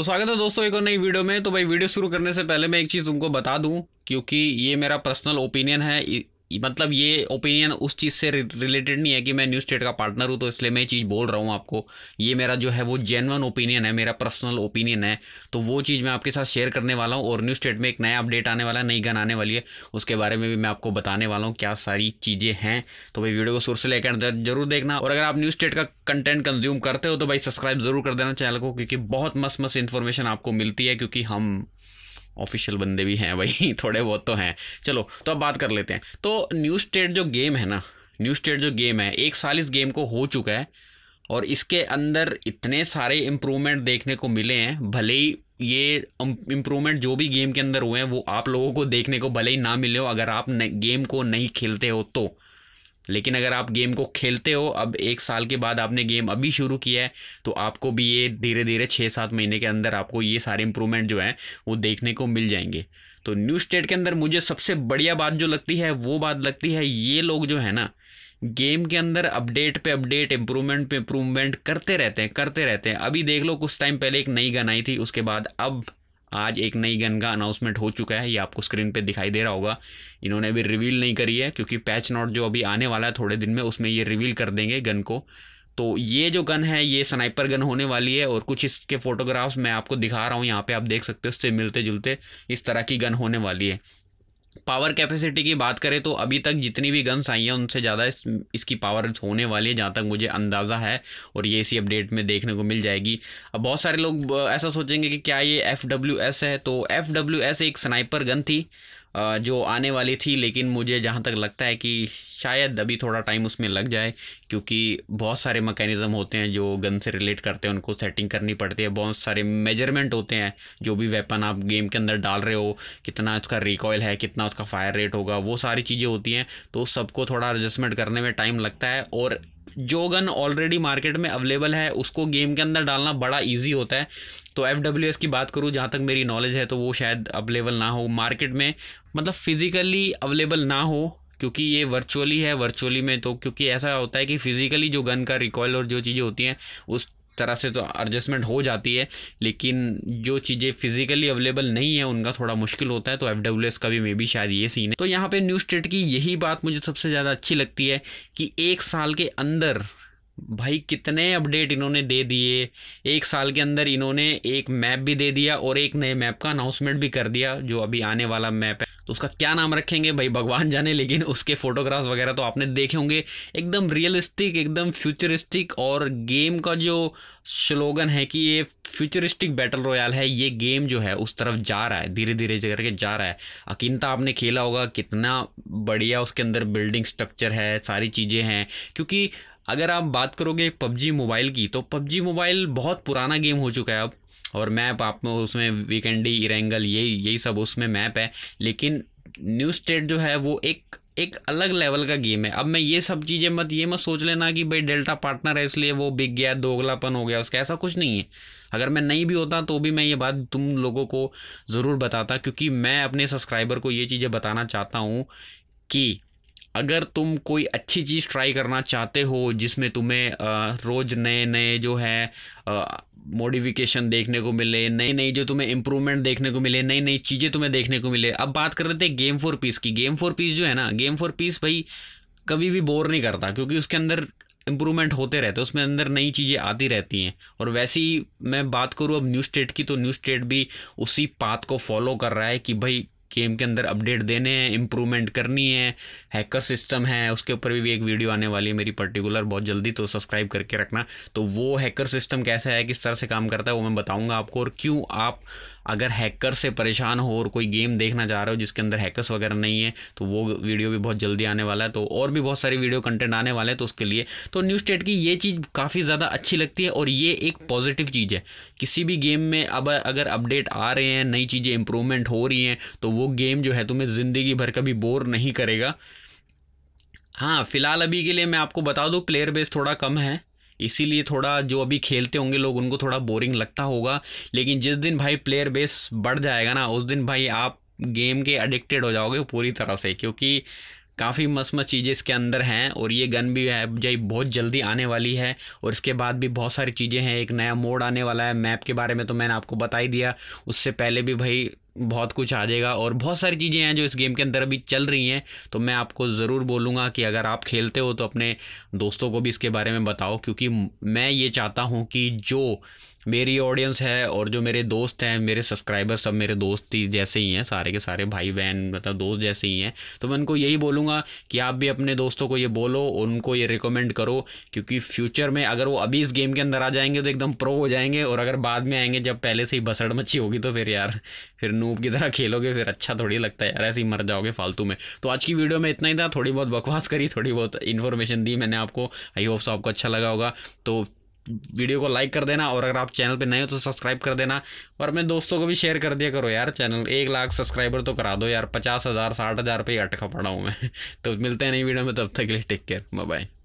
तो स्वागत है दोस्तों एक और नई वीडियो में तो भाई वीडियो शुरू करने से पहले मैं एक चीज़ तुमको बता दूं क्योंकि ये मेरा पर्सनल ओपिनियन है मतलब ये ओपिनियन उस चीज़ से रिलेटेड नहीं है कि मैं न्यूज़ स्टेट का पार्टनर हूँ तो इसलिए मैं ये चीज़ बोल रहा हूँ आपको ये मेरा जो है वो जेनवन ओपिनियन है मेरा पर्सनल ओपिनियन है तो वो चीज़ मैं आपके साथ शेयर करने वाला हूँ और न्यूज़ स्टेट में एक नया अपडेट आने वाला है नई गन आने वाली है उसके बारे में भी मैं आपको बताने वाला हूँ क्या सारी चीज़ें हैं तो भाई वीडियो को सोर्स से लेकर जरूर देखना और अगर आप न्यूज़ स्टेट का कंटेंट कंज्यूम करते हो तो भाई सब्सक्राइब जरूर कर देना चैनल को क्योंकि बहुत मस्त मस्त इन्फॉर्मेशन आपको मिलती है क्योंकि हम ऑफिशियल बंदे भी हैं भाई थोड़े बहुत तो हैं चलो तो अब बात कर लेते हैं तो न्यू स्टेट जो गेम है ना न्यू स्टेट जो गेम है एक साल इस गेम को हो चुका है और इसके अंदर इतने सारे इम्प्रूवमेंट देखने को मिले हैं भले ही ये इम्प्रूवमेंट um, जो भी गेम के अंदर हुए हैं वो आप लोगों को देखने को भले ही ना मिले हो अगर आप गेम को नहीं खेलते हो तो लेकिन अगर आप गेम को खेलते हो अब एक साल के बाद आपने गेम अभी शुरू किया है तो आपको भी ये धीरे धीरे छः सात महीने के अंदर आपको ये सारे इम्प्रूवमेंट जो हैं वो देखने को मिल जाएंगे तो न्यू स्टेट के अंदर मुझे सबसे बढ़िया बात जो लगती है वो बात लगती है ये लोग जो है ना गेम के अंदर अपडेट पे अपडेट इम्प्रूवमेंट पे इम्प्रूवमेंट करते रहते हैं करते रहते हैं अभी देख लो कुछ टाइम पहले एक नई गन आई थी उसके बाद अब आज एक नई गन का अनाउंसमेंट हो चुका है ये आपको स्क्रीन पे दिखाई दे रहा होगा इन्होंने अभी रिवील नहीं करी है क्योंकि पैच नोट जो अभी आने वाला है थोड़े दिन में उसमें ये रिवील कर देंगे गन को तो ये जो गन है ये स्नाइपर गन होने वाली है और कुछ इसके फ़ोटोग्राफ्स मैं आपको दिखा रहा हूँ यहाँ पे आप देख सकते हो इससे मिलते जुलते इस तरह की गन होने वाली है पावर कैपेसिटी की बात करें तो अभी तक जितनी भी गन्स आई हैं उनसे ज़्यादा इस इसकी पावर होने वाली है जहाँ तक मुझे अंदाज़ा है और ये इसी अपडेट में देखने को मिल जाएगी अब बहुत सारे लोग ऐसा सोचेंगे कि क्या ये एफ़ डब्ल्यू एस है तो एफ़ डब्ल्यू एस एक स्नाइपर गन थी जो आने वाली थी लेकिन मुझे जहाँ तक लगता है कि शायद अभी थोड़ा टाइम उसमें लग जाए क्योंकि बहुत सारे मकैनिज़म होते हैं जो गन से रिलेट करते हैं उनको सेटिंग करनी पड़ती है बहुत सारे मेजरमेंट होते हैं जो भी वेपन आप गेम के अंदर डाल रहे हो कितना उसका रिकॉयल है कितना उसका फायर रेट होगा वो सारी चीज़ें होती हैं तो सबको थोड़ा एडजस्टमेंट करने में टाइम लगता है और जो गन ऑलरेडी मार्केट में अवेलेबल है उसको गेम के अंदर डालना बड़ा ईजी होता है तो एफ डब्ल्यू एस की बात करूँ जहाँ तक मेरी नॉलेज है तो वो शायद अवेलेबल ना हो मार्केट में मतलब फिज़िकली अवेलेबल ना हो क्योंकि ये वर्चुअली है वर्चुअली में तो क्योंकि ऐसा होता है कि फिज़िकली जो गन का रिकॉयल और जो चीज़ें होती हैं उस तरह से तो एडजस्टमेंट हो जाती है लेकिन जो चीज़ें फिजिकली अवेलेबल नहीं है उनका थोड़ा मुश्किल होता है तो एफ डब्ल्यू का भी मे बी शायद ये सीन है तो यहाँ पे न्यू स्टेट की यही बात मुझे सबसे ज़्यादा अच्छी लगती है कि एक साल के अंदर भाई कितने अपडेट इन्होंने दे दिए एक साल के अंदर इन्होंने एक मैप भी दे दिया और एक नए मैप का अनाउंसमेंट भी कर दिया जो अभी आने वाला मैप है तो उसका क्या नाम रखेंगे भाई भगवान जाने लेकिन उसके फोटोग्राफ्स वगैरह तो आपने देखे होंगे एकदम रियलिस्टिक एकदम फ्यूचरिस्टिक और गेम का जो स्लोगन है कि ये फ्यूचरिस्टिक बैटल रॉयल है ये गेम जो है उस तरफ जा रहा है धीरे धीरे करके जा रहा है अकिनता आपने खेला होगा कितना बढ़िया उसके अंदर बिल्डिंग स्ट्रक्चर है सारी चीज़ें हैं क्योंकि अगर आप बात करोगे पबजी मोबाइल की तो पबजी मोबाइल बहुत पुराना गेम हो चुका है अब और मैप आप में उसमें वीकेंडी इरेंगल यही यही सब उसमें मैप है लेकिन न्यू स्टेट जो है वो एक एक अलग लेवल का गेम है अब मैं ये सब चीज़ें मत ये मत सोच लेना कि भाई डेल्टा पार्टनर है इसलिए वो बिक गया दोगलापन हो गया उसका ऐसा कुछ नहीं है अगर मैं नहीं भी होता तो भी मैं ये बात तुम लोगों को ज़रूर बताता क्योंकि मैं अपने सब्सक्राइबर को ये चीज़ें बताना चाहता हूँ कि अगर तुम कोई अच्छी चीज़ ट्राई करना चाहते हो जिसमें तुम्हें रोज़ नए नए जो है मॉडिफिकेशन देखने को मिले नई नई जो तुम्हें इंप्रूवमेंट देखने को मिले नई नई चीज़ें तुम्हें देखने को मिले अब बात कर रहे थे गेम फॉर पीस की गेम फॉर पीस जो है ना गेम फॉर पीस भाई कभी भी बोर नहीं करता क्योंकि उसके अंदर इम्प्रूवमेंट होते रहते हैं उसमें अंदर नई चीज़ें आती रहती हैं और वैसे ही मैं बात करूँ अब न्यू स्टेट की तो न्यू स्टेट भी उसी पाथ को फॉलो कर रहा है कि भाई गेम के अंदर अपडेट देने हैं इम्प्रूवमेंट करनी है हैकर सिस्टम है उसके ऊपर भी, एक वीडियो आने वाली है मेरी पर्टिकुलर बहुत जल्दी तो सब्सक्राइब करके रखना तो वो हैकर सिस्टम कैसा है किस तरह से काम करता है वो मैं बताऊँगा आपको और क्यों आप अगर हैकर से परेशान हो और कोई गेम देखना चाह रहे हो जिसके अंदर हैकर्स वगैरह नहीं है तो वो वीडियो भी बहुत जल्दी आने वाला है तो और भी बहुत सारे वीडियो कंटेंट आने वाले हैं तो उसके लिए तो न्यू स्टेट की ये चीज़ काफ़ी ज़्यादा अच्छी लगती है और ये एक पॉजिटिव चीज़ है किसी भी गेम में अब अगर अपडेट आ रहे हैं नई चीज़ें इंप्रूवमेंट हो रही हैं तो वो गेम जो है तुम्हें ज़िंदगी भर कभी बोर नहीं करेगा हाँ फ़िलहाल अभी के लिए मैं आपको बता दूँ प्लेयर बेस थोड़ा कम है इसीलिए थोड़ा जो अभी खेलते होंगे लोग उनको थोड़ा बोरिंग लगता होगा लेकिन जिस दिन भाई प्लेयर बेस बढ़ जाएगा ना उस दिन भाई आप गेम के एडिक्टेड हो जाओगे पूरी तरह से क्योंकि काफ़ी मस्त मस्त चीज़ें इसके अंदर हैं और ये गन भी है जो बहुत जल्दी आने वाली है और इसके बाद भी बहुत सारी चीज़ें हैं एक नया मोड आने वाला है मैप के बारे में तो मैंने आपको बता ही दिया उससे पहले भी भाई बहुत कुछ आ जाएगा और बहुत सारी चीज़ें हैं जो इस गेम के अंदर अभी चल रही हैं तो मैं आपको ज़रूर बोलूँगा कि अगर आप खेलते हो तो अपने दोस्तों को भी इसके बारे में बताओ क्योंकि मैं ये चाहता हूँ कि जो मेरी ऑडियंस है और जो मेरे दोस्त हैं मेरे सब्सक्राइबर सब मेरे दोस्त ही जैसे ही हैं सारे के सारे भाई बहन मतलब दोस्त जैसे ही हैं तो मैं उनको यही बोलूँगा कि आप भी अपने दोस्तों को ये बोलो उनको ये रिकमेंड करो क्योंकि फ्यूचर में अगर वो अभी इस गेम के अंदर आ जाएंगे तो एकदम प्रो हो जाएंगे और अगर बाद में आएंगे जब पहले से ही बसड़ मच्छी होगी तो फिर यार फिर नूब की तरह खेलोगे फिर अच्छा थोड़ी लगता है यार ऐसे ही मर जाओगे फालतू में तो आज की वीडियो में इतना ही था थोड़ी बहुत बकवास करी थोड़ी बहुत इन्फॉर्मेशन दी मैंने आपको आई होप्स आपको अच्छा लगा होगा तो वीडियो को लाइक कर देना और अगर आप चैनल पे नए हो तो सब्सक्राइब कर देना और अपने दोस्तों को भी शेयर कर दिया करो यार चैनल एक लाख सब्सक्राइबर तो करा दो यार पचास हज़ार साठ हज़ार पर ही अटका पड़ा हूँ मैं तो मिलते हैं नई वीडियो में तब तक के लिए टेक केयर बाय